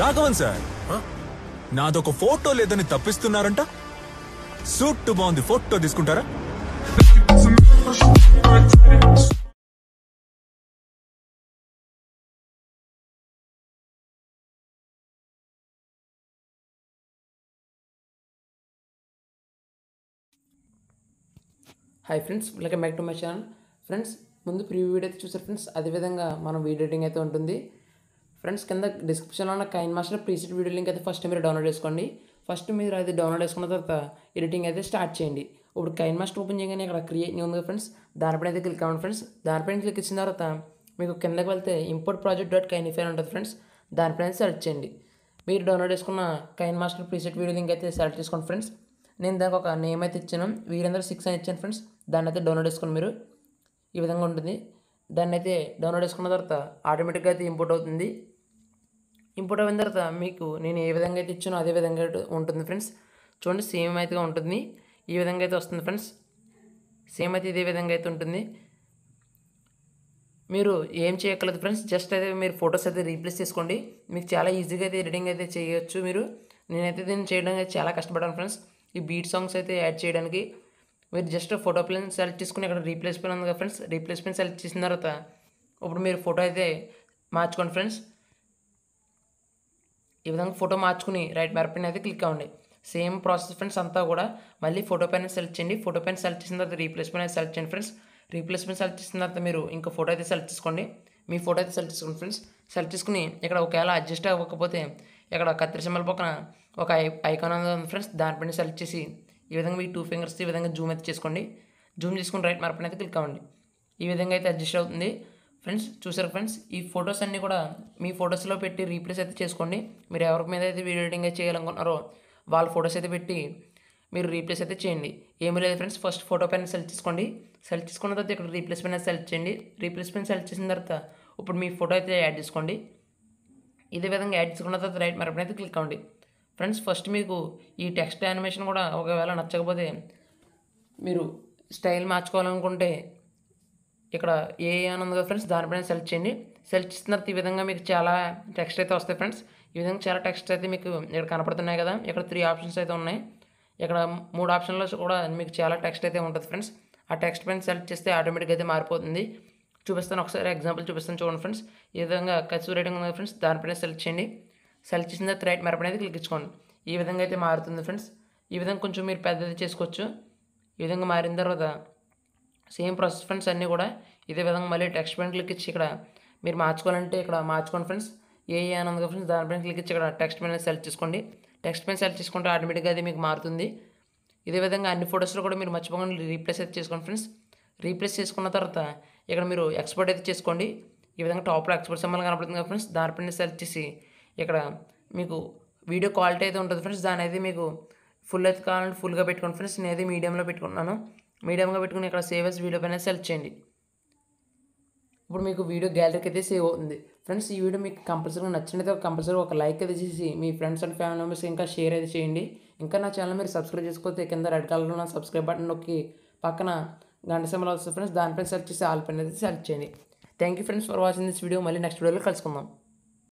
Raghavan sir నాదొక photo లేదని తప్పిస్తున్నారంట సూట్ బాగుంది ఫోటో తీసుకుంటారా hi friends welcome back to my channel friends ముందు ప్రీవ్యూ వీడియో అయితే చూసారు ఫ్రెండ్స్ అదేవిధంగా మనం వీడియో ఎడిటింగ్ అయితే ఉంటుంది ఫ్రెండ్స్ కింద డిస్క్రిప్షన్లో ఉన్న KineMaster preset video link అయితే ఫస్ట్ మీరు డౌన్లోడ్ చేసుకోండి ఫస్ట్ మీరు అది డౌన్లోడ్ చేసుకున్న తర్వాత ఎడిటింగ్ అయితే స్టార్ట్ చేయండి ఇప్పుడు కైన్ మాస్టర్ ఓపెన్ చేయగానే ఇక్కడ క్రియేట్ నీ ఉంది ఫ్రెండ్స్ దానిపైన అయితే క్లిక్ అవ్వండి ఫ్రెండ్స్ దానిపైన క్లిక్ ఇచ్చిన తర్వాత మీకు కిందకి వెళ్తే ఇంపోర్ట్ ప్రాజెక్ట్ డాట్ కైనిఫైర్ ఉంటుంది ఫ్రెండ్స్ దానిపైన సెలెక్ట్ చేయండి మీరు డౌన్లోడ్ చేసుకున్న KineMaster preset video link అయితే సెలెక్ట్ చేసుకోండి ఫ్రెండ్స్ నేను దానికి ఒక నేమ్ అయితే ఇచ్చాను వీరందరూ సిక్స్ అని ఇచ్చాను ఫ్రెండ్స్ దాన్ని అయితే డౌన్లోడ్ చేసుకోండి మీరు ఈ విధంగా ఉంటుంది దాన్ని అయితే డౌన్లోడ్ చేసుకున్న తర్వాత ఆటోమేటిక్గా అయితే ఇంపోర్ట్ అవుతుంది ఇంపోర్ట్ అయిన తర్వాత మీకు నేను ఏ విధంగా అయితే ఇచ్చానో అదే విధంగా ఉంటుంది ఫ్రెండ్స్ చూడండి సేమ్ అయితే ఉంటుంది ఈ విధంగా అయితే వస్తుంది ఫ్రెండ్స్ సేమ్ అయితే ఇదే విధంగా అయితే ఉంటుంది మీరు ఏం చేయక్కర్లేదు ఫ్రెండ్స్ జస్ట్ అయితే మీరు ఫొటోస్ అయితే రీప్లేస్ చేసుకోండి మీకు చాలా ఈజీగా అయితే ఎడిటింగ్ అయితే చేయొచ్చు మీరు నేనైతే దీన్ని చేయడానికి చాలా కష్టపడాను ఫ్రెండ్స్ ఈ బీట్ సాంగ్స్ అయితే యాడ్ చేయడానికి మీరు జస్ట్ ఫోటో ప్లేన్ సెలెక్ట్ చేసుకుని ఇక్కడ రీప్లేస్మెంట్ ఉంది కదా ఫ్రెండ్స్ రీప్లేస్మెంట్ సెలెక్ట్ చేసిన తర్వాత ఇప్పుడు మీరు ఫోటో అయితే మార్చుకోండి ఫ్రెండ్స్ ఈ విధంగా ఫోటో మార్చుకుని రైట్ బెర్ పైన అయితే క్లిక్ అవ్వండి సేమ్ ప్రాసెస్ ఫ్రెండ్స్ అంతా కూడా మళ్ళీ ఫోటో పైన సెలెక్ట్ చేయండి ఫోటో పైన సెలెక్ట్ చేసిన తర్వాత రీప్లేస్మెంట్ అయితే సెలెక్ట్ చేయండి ఫ్రెండ్స్ రీప్లేస్మెంట్ సెలెక్ట్ చేసిన తర్వాత మీరు ఇంకో ఫోటో అయితే సెలెక్ట్ చేసుకోండి మీ ఫోటో అయితే సెలెక్ట్ చేసుకోండి ఫ్రెండ్స్ సెలెక్ట్ చేసుకుని ఇక్కడ ఒకవేళ అడ్జస్ట్ అవ్వకపోతే ఇక్కడ కత్తిరి సింబల్ పక్కన ఒక ఐకాన్ ఉంది ఫ్రెండ్స్ దానిపైన సెలెక్ట్ చేసి ఈ విధంగా మీ టూ ఫింగర్స్ ఈ విధంగా జూమ్ అయితే చేసుకోండి జూమ్ చేసుకుని రైట్ మార్పైన అయితే క్లిక్ అవ్వండి ఈ విధంగా అయితే అడ్జస్ట్ అవుతుంది ఫ్రెండ్స్ చూసారు ఫ్రెండ్స్ ఈ ఫొటోస్ అన్నీ కూడా మీ ఫొటోస్లో పెట్టి రీప్లేస్ అయితే చేసుకోండి మీరు ఎవరి మీద అయితే వీడియో ఎడిటింగ్ చేయాలనుకున్నారో వాళ్ళ ఫొటోస్ అయితే పెట్టి మీరు రీప్లేస్ అయితే చేయండి ఏమీ లేదు ఫ్రెండ్స్ ఫస్ట్ ఫోటో పైన సెలెక్ట్ చేసుకోండి సెలెక్ట్ చేసుకున్న తర్వాత ఇక్కడ రీప్లేస్ పైన సెలెక్ట్ చేయండి రీప్లేస్ పైన సెలెక్ట్ చేసిన తర్వాత ఇప్పుడు మీ ఫోటో అయితే యాడ్ చేసుకోండి ఇదే విధంగా యాడ్ చేసుకున్న తర్వాత రైట్ మరపైన అయితే క్లిక్ అవ్వండి ఫ్రెండ్స్ ఫస్ట్ మీకు ఈ టెక్స్ట్ యానిమేషన్ కూడా ఒకవేళ నచ్చకపోతే మీరు స్టైల్ మార్చుకోవాలనుకుంటే ఇక్కడ ఏ అని ఉంది కదా ఫ్రెండ్స్ దానిపైన సెలెక్ట్ చేయండి సెలెక్ట్ చేసిన ఈ విధంగా మీకు చాలా టెక్స్ట్ అయితే వస్తాయి ఫ్రెండ్స్ ఈ విధంగా చాలా టెక్స్ట్ అయితే మీకు ఇక్కడ కనపడుతున్నాయి కదా ఇక్కడ త్రీ ఆప్షన్స్ అయితే ఉన్నాయి ఇక్కడ మూడు ఆప్షన్లో కూడా మీకు చాలా టెక్స్ట్ అయితే ఉంటుంది ఫ్రెండ్స్ ఆ టెక్స్ట్ పైన సెలెక్ట్ చేస్తే ఆటోమేటిక్గా అయితే మారిపోతుంది చూపిస్తాను ఒకసారి ఎగ్జాంపుల్ చూపిస్తాను చూడండి ఫ్రెండ్స్ ఈ విధంగా కసు రేటింగ్ ఉంది ఫ్రెండ్స్ దానిపైన సెలెక్ట్ చేయండి సెలెక్ట్ చేసిన రైట్ మెరపడి అయితే క్లిక్ ఈ విధంగా అయితే మారుతుంది ఫ్రెండ్స్ ఈ విధంగా కొంచెం మీరు పెద్దది చేసుకోవచ్చు ఈ విధంగా మారిన తర్వాత సేమ్ ప్రాసెస్ ఫ్రెండ్స్ అన్నీ కూడా ఇదే విధంగా మళ్ళీ టెక్స్ట్ పైన క్లిక్ ఇచ్చి ఇక్కడ మీరు మార్చుకోవాలంటే ఇక్కడ మార్చుకోండి ఫ్రెండ్స్ ఏ ఏ ఆనంద్ ఫ్రెండ్స్ దానిపైన క్లిక్ ఇచ్చి ఇక్కడ టెక్స్ట్ పైన సెలెక్ట్ చేసుకోండి టెక్స్ట్ పైన సెలెక్ట్ చేసుకుంటే ఆటోమేటిక్గా అది మీకు మారుతుంది ఇదే విధంగా అన్ని ఫొటోస్లో కూడా మీరు మర్చిపోకుండా రీప్లేస్ అయితే చేసుకోండి ఫ్రెండ్స్ రీప్లేస్ చేసుకున్న తర్వాత ఇక్కడ మీరు ఎక్స్పోర్ట్ అయితే చేసుకోండి ఈ విధంగా టాప్లో ఎక్స్పోర్ట్ సంబంధం కనపడుతుంది కదా ఫ్రెండ్స్ దానిపైన సెలెక్ట్ చేసి ఇక్కడ మీకు వీడియో క్వాలిటీ అయితే ఉంటుంది ఫ్రెండ్స్ దాని అయితే మీకు ఫుల్ అయితే కావాలంటే ఫుల్గా పెట్టుకోండి ఫ్రెండ్స్ అయితే మీడియంలో పెట్టుకున్నాను మీడియంగా పెట్టుకుని ఇక్కడ సేవెస్ వీడియో పైన సెలెక్ట్ చేయండి ఇప్పుడు మీకు వీడియో గ్యాలరీకి అయితే సేవ్ అవుతుంది ఫ్రెండ్స్ ఈ వీడియో మీకు కంపల్సరీగా నచ్చినట్టు కంపల్సరీ ఒక లైక్ అయితే చేసి మీ ఫ్రెండ్స్ అండ్ ఫ్యామిలీ మెంబర్స్ ఇంకా షేర్ అయితే చేయండి ఇంకా నా ఛానల్ మీరు సబ్స్క్రైబ్ చేసుకోవచ్చు కింద రెడ్ కలర్లో ఉన్న సబ్స్క్రైబ్ బటన్ నొక్కి పక్కన గంట సింబల్ వస్తుంది ఫ్రెండ్స్ దానిపైన సెర్చ్ చేసి ఆల్ పైన అయితే సెర్చ్ చేయండి thank you friends for watching this video మళ్ళీ నెక్స్ట్ వీడియోలో కలుసుకుందాం